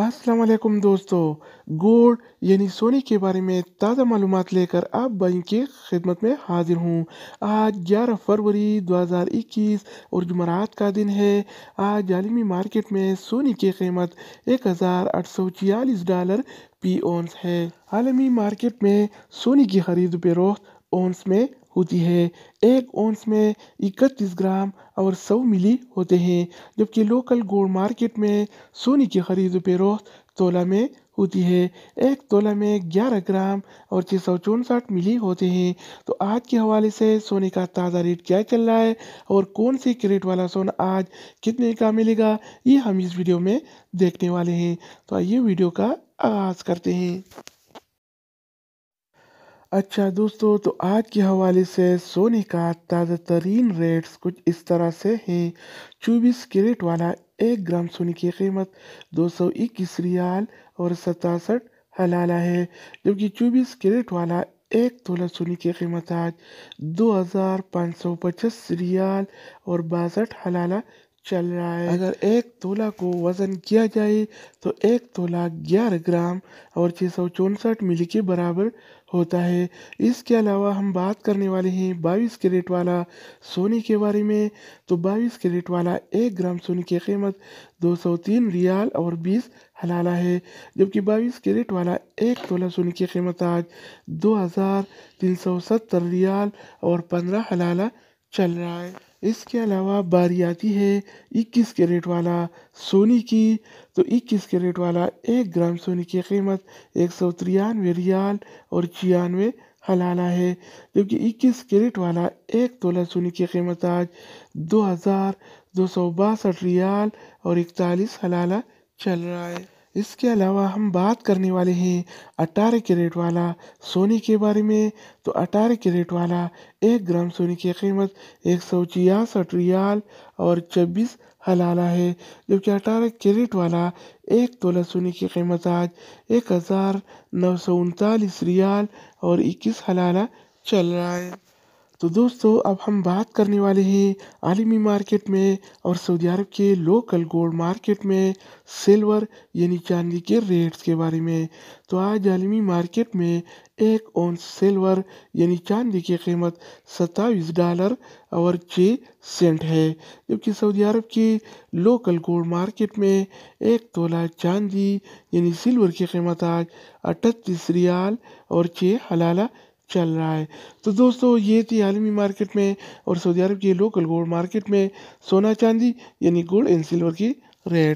अस्सलाम वालेकुम दोस्तों गोल्ड यानी सोने के बारे में ताज़ा मालूम लेकर आप भाई की खिदमत में हाजिर हूँ आज 11 फरवरी 2021 और जुमरात का दिन है आज आलमी मार्केट में सोने की कीमत एक डॉलर पी ओंस है आलमी मार्केट में सोने की खरीद फरोख्त ओंस में होती है एक ओंस में इकतीस ग्राम और सौ मिली होते हैं जबकि लोकल गोल्ड मार्केट में सोने की खरीद फरोख्त तोला में होती है एक तोला में 11 ग्राम और छः सौ चौंसठ मिली होते हैं तो आज के हवाले से सोने का ताज़ा रेट क्या चल रहा है और कौन से क्रेट वाला सोना आज कितने का मिलेगा ये हम इस वीडियो में देखने वाले हैं तो आइए वीडियो का आगाज़ करते हैं अच्छा दोस्तों तो आज के हवाले से सोने का ताज़ा तरीन रेट्स कुछ इस तरह से हैं चौबीस कैरेट वाला एक ग्राम सोने की कीमत दो सौ इक्कीस रियाल और सतासठ हलाला है जबकि चौबीस कैरेट वाला एक तोला सोने की कीमत आज दो हज़ार पाँच सौ पचास रियाल और बासठ हलाला चल रहा है अगर एक तोला को वजन किया जाए तो एक तोला ग्यारह ग्राम और छः सौ चौंसठ मिली के बराबर होता है इसके अलावा हम बात करने वाले हैं बाईस कैरेट वाला सोने के बारे में तो बाईस कैरेट वाला एक ग्राम सोने की कीमत दो सौ तीन रियाल और बीस हलाला है जबकि बाईस कैरेट वाला एक तोला सोने की कीमत आज दो हज़ार तीन सौ सत्तर रियाल और पंद्रह हलाला चल रहा है इसके अलावा बारी आती है 21 कैरेट वाला सोनी की तो 21 कैरेट वाला एक ग्राम सोने की कीमत एक सौ तिरानवे रियाल और छियानवे हलाला है जबकि 21 कैरेट वाला एक तोला सोनी की कीमत आज दो हज़ार दो सौ बासठ रियाल और इकतालीस हलाला चल रहा है इसके अलावा हम बात करने वाले हैं 18 कैरेट वाला सोने के बारे में तो 18 कैरेट वाला एक ग्राम सोने की कीमत एक सौ छियासठ रियाल और छब्बीस हलाला है जबकि अठारह कैरेट वाला एक तोला सोने की कीमत आज एक हज़ार नौ सौ उनतालीस रियाल और इक्कीस हलाला चल रहा है तो दोस्तों अब हम बात करने वाले हैं आलमी मार्केट में और सऊदी अरब के लोकल गोल्ड मार्केट में सिल्वर यानी चांदी के रेट्स के बारे में तो आज आलमी मार्केट में एक ओन सिल्वर यानी चांदी की कीमत सत्ताईस डॉलर और छः सेंट है जबकि सऊदी अरब की लोकल गोल्ड मार्केट में एक तोला चांदी यानी सिल्वर की कीमत आज अठतीस रियाल और छः हलाला चल रहा है तो दोस्तों ये थी आलमी मार्केट में और सऊदी अरब की लोकल गोल्ड मार्केट में सोना चांदी यानी गोल्ड एंड सिल्वर की रेट